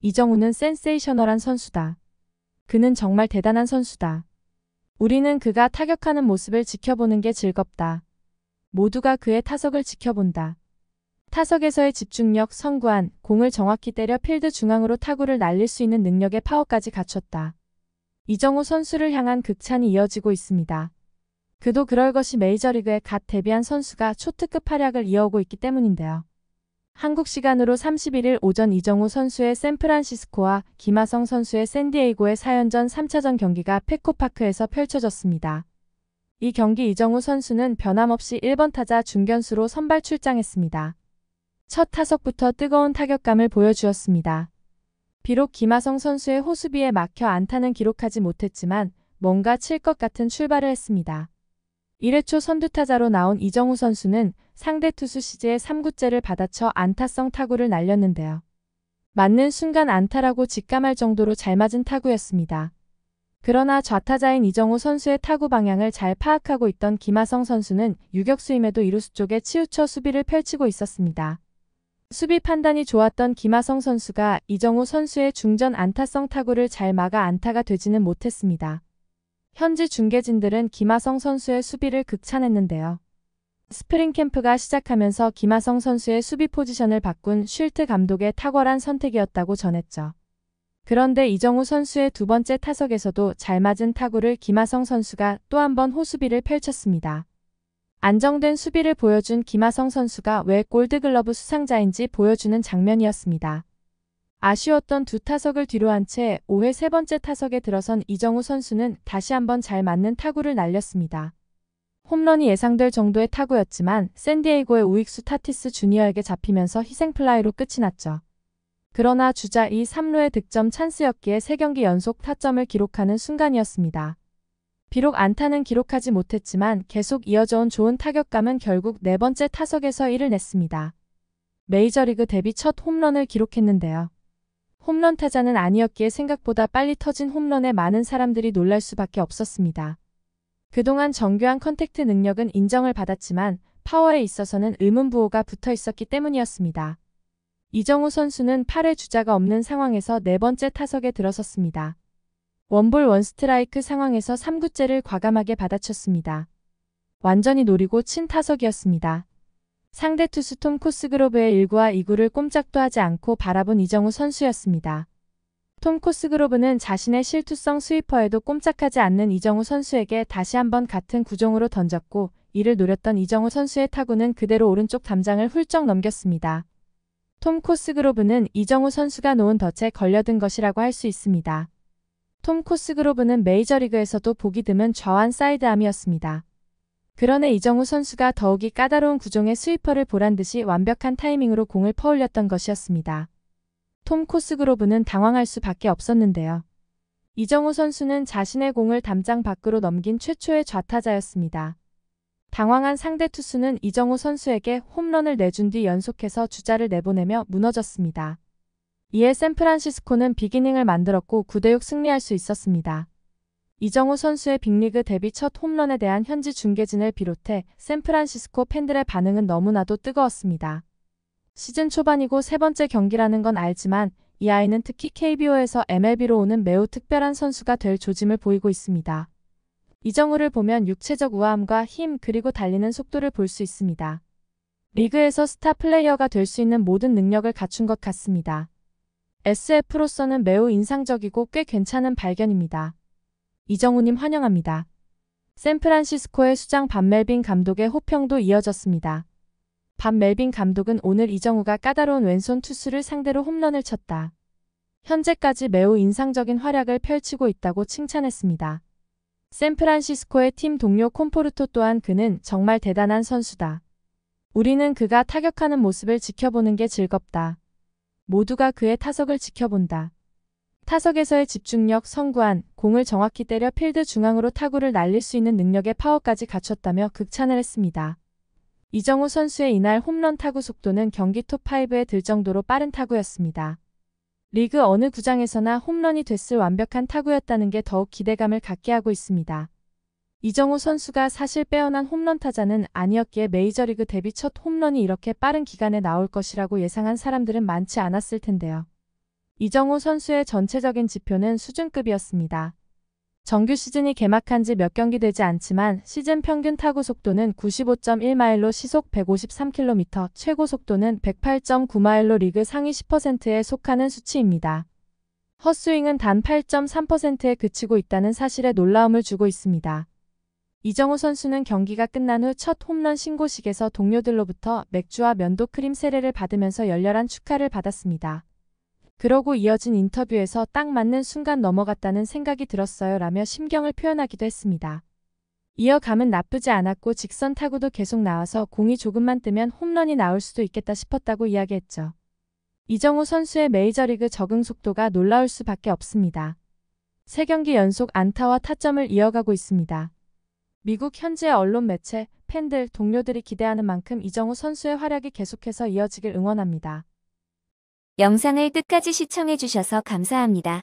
이정우는 센세이셔널한 선수다. 그는 정말 대단한 선수다. 우리는 그가 타격하는 모습을 지켜보는 게 즐겁다. 모두가 그의 타석을 지켜본다. 타석에서의 집중력, 선구한 공을 정확히 때려 필드 중앙으로 타구를 날릴 수 있는 능력의 파워까지 갖췄다. 이정우 선수를 향한 극찬이 이어지고 있습니다. 그도 그럴 것이 메이저리그에 갓 데뷔한 선수가 초특급 활약을 이어오고 있기 때문인데요. 한국 시간으로 31일 오전 이정우 선수의 샌프란시스코와 김하성 선수의 샌디에이고의 4연전 3차전 경기가 페코파크에서 펼쳐졌습니다. 이 경기 이정우 선수는 변함없이 1번 타자 중견수로 선발 출장했습니다. 첫 타석부터 뜨거운 타격감을 보여주었습니다. 비록 김하성 선수의 호수비에 막혀 안타는 기록하지 못했지만 뭔가 칠 것 같은 출발을 했습니다. 1회 초 선두타자로 나온 이정우 선수는 상대 투수 시제의 3구째를 받아쳐 안타성 타구를 날렸는데요. 맞는 순간 안타라고 직감할 정도로 잘 맞은 타구였습니다. 그러나 좌타자인 이정우 선수의 타구 방향을 잘 파악하고 있던 김하성 선수는 유격수임에도 이루수 쪽에 치우쳐 수비를 펼치고 있었습니다. 수비 판단이 좋았던 김하성 선수가 이정우 선수의 중전 안타성 타구를 잘 막아 안타가 되지는 못했습니다. 현지 중계진들은 김하성 선수의 수비를 극찬했는데요. 스프링 캠프가 시작하면서 김하성 선수의 수비 포지션을 바꾼 쉴트 감독의 탁월한 선택이었다고 전했죠. 그런데 이정우 선수의 두 번째 타석에서도 잘 맞은 타구를 김하성 선수가 또 한 번 호수비를 펼쳤습니다. 안정된 수비를 보여준 김하성 선수가 왜 골드글러브 수상자인지 보여주는 장면이었습니다. 아쉬웠던 두 타석을 뒤로 한 채 5회 세 번째 타석에 들어선 이정우 선수는 다시 한 번 잘 맞는 타구를 날렸습니다. 홈런이 예상될 정도의 타구였지만 샌디에이고의 우익수 타티스 주니어에게 잡히면서 희생플라이로 끝이 났죠. 그러나 주자 2, 3루의 득점 찬스였기에 3경기 연속 타점을 기록하는 순간이었습니다. 비록 안타는 기록하지 못했지만 계속 이어져온 좋은 타격감은 결국 네 번째 타석에서 이를 냈습니다. 메이저리그 데뷔 첫 홈런을 기록했는데요. 홈런 타자는 아니었기에 생각보다 빨리 터진 홈런에 많은 사람들이 놀랄 수밖에 없었습니다. 그동안 정교한 컨택트 능력은 인정을 받았지만 파워에 있어서는 의문부호가 붙어 있었기 때문이었습니다. 이정우 선수는 8회 주자가 없는 상황에서 네 번째 타석에 들어섰습니다. 원볼 원스트라이크 상황에서 3구째를 과감하게 받아쳤습니다. 완전히 노리고 친 타석이었습니다. 상대 투수 톰 코스그로브의 1구와 2구를 꼼짝도 하지 않고 바라본 이정우 선수였습니다. 톰 코스그로브는 자신의 실투성 스위퍼에도 꼼짝하지 않는 이정우 선수에게 다시 한번 같은 구종으로 던졌고 이를 노렸던 이정우 선수의 타구는 그대로 오른쪽 담장을 훌쩍 넘겼습니다. 톰 코스그로브는 이정우 선수가 놓은 덫에 걸려든 것이라고 할 수 있습니다. 톰 코스그로브는 메이저리그에서도 보기 드문 저한 사이드암이었습니다. 그러네 이정우 선수가 더욱이 까다로운 구종의 스위퍼를 보란 듯이 완벽한 타이밍으로 공을 퍼올렸던 것이었습니다. 톰 코스그로브는 당황할 수밖에 없었는데요. 이정우 선수는 자신의 공을 담장 밖으로 넘긴 최초의 좌타자였습니다. 당황한 상대 투수는 이정우 선수에게 홈런을 내준 뒤 연속해서 주자를 내보내며 무너졌습니다. 이에 샌프란시스코는 비기닝을 만들었고 9대6 승리할 수 있었습니다. 이정우 선수의 빅리그 데뷔 첫 홈런에 대한 현지 중계진을 비롯해 샌프란시스코 팬들의 반응은 너무나도 뜨거웠습니다. 시즌 초반이고 세 번째 경기라는 건 알지만 이 아이는 특히 KBO에서 MLB로 오는 매우 특별한 선수가 될 조짐을 보이고 있습니다. 이정우를 보면 육체적 우아함과 힘 그리고 달리는 속도를 볼 수 있습니다. 리그에서 스타 플레이어가 될 수 있는 모든 능력을 갖춘 것 같습니다. SF로서는 매우 인상적이고 꽤 괜찮은 발견입니다. 이정우님 환영합니다. 샌프란시스코의 수장 반멜빈 감독의 호평도 이어졌습니다. 밥 멜빈 감독은 오늘 이정우가 까다로운 왼손 투수를 상대로 홈런을 쳤다. 현재까지 매우 인상적인 활약을 펼치고 있다고 칭찬했습니다. 샌프란시스코의 팀 동료 콤포르토 또한 그는 정말 대단한 선수다. 우리는 그가 타격하는 모습을 지켜보는 게 즐겁다. 모두가 그의 타석을 지켜본다. 타석에서의 집중력, 성구안 공을 정확히 때려 필드 중앙으로 타구를 날릴 수 있는 능력의 파워까지 갖췄다며 극찬을 했습니다. 이정우 선수의 이날 홈런 타구 속도는 경기 톱5에 들 정도로 빠른 타구였습니다. 리그 어느 구장에서나 홈런이 됐을 완벽한 타구였다는 게 더욱 기대감을 갖게 하고 있습니다. 이정우 선수가 사실 빼어난 홈런 타자는 아니었기에 메이저리그 데뷔 첫 홈런이 이렇게 빠른 기간에 나올 것이라고 예상한 사람들은 많지 않았을 텐데요. 이정우 선수의 전체적인 지표는 수준급이었습니다. 정규 시즌이 개막한 지 몇 경기 되지 않지만 시즌 평균 타구 속도는 95.1마일로 시속 153km, 최고 속도는 108.9마일로 리그 상위 10%에 속하는 수치입니다. 헛스윙은 단 8.3%에 그치고 있다는 사실에 놀라움을 주고 있습니다. 이정우 선수는 경기가 끝난 후 첫 홈런 신고식에서 동료들로부터 맥주와 면도 크림 세례를 받으면서 열렬한 축하를 받았습니다. 그러고 이어진 인터뷰에서 딱 맞는 순간 넘어갔다는 생각이 들었어요 라며 심경을 표현하기도 했습니다. 이어 감은 나쁘지 않았고 직선 타구도 계속 나와서 공이 조금만 뜨면 홈런이 나올 수도 있겠다 싶었다고 이야기했죠. 이정우 선수의 메이저리그 적응 속도가 놀라울 수밖에 없습니다. 3경기 연속 안타와 타점을 이어가고 있습니다. 미국 현지의 언론 매체, 팬들, 동료들이 기대하는 만큼 이정우 선수의 활약이 계속해서 이어지길 응원합니다. 영상을 끝까지 시청해주셔서 감사합니다.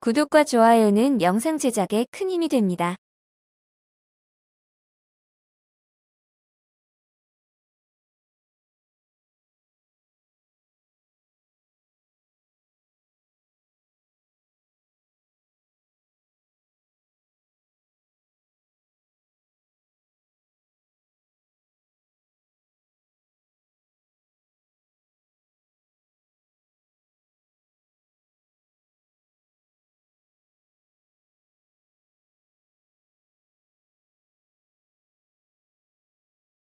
구독과 좋아요는 영상 제작에 큰 힘이 됩니다.